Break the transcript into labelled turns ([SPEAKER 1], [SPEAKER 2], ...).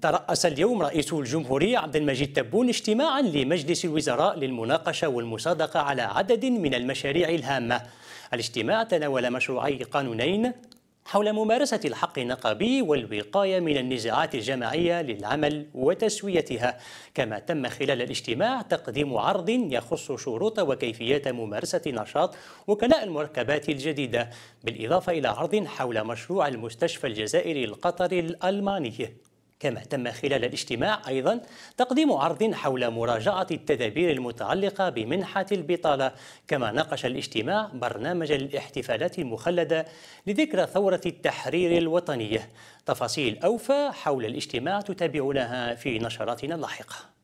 [SPEAKER 1] ترأس اليوم رئيس الجمهورية عبد المجيد تبون اجتماعا لمجلس الوزراء للمناقشة والمصادقة على عدد من المشاريع الهامة الاجتماع تناول مشروعي قانونين حول ممارسة الحق النقابي والوقاية من النزاعات الجماعية للعمل وتسويتها كما تم خلال الاجتماع تقديم عرض يخص شروط وكيفية ممارسة نشاط وكلاء المركبات الجديدة بالإضافة إلى عرض حول مشروع المستشفى الجزائري القطري الألماني كما تم خلال الاجتماع أيضا تقديم عرض حول مراجعة التدابير المتعلقة بمنحة البطالة كما ناقش الاجتماع برنامج الاحتفالات المخلدة لذكرى ثورة التحرير الوطنية تفاصيل أوفى حول الاجتماع تتابعونها في نشراتنا اللاحقة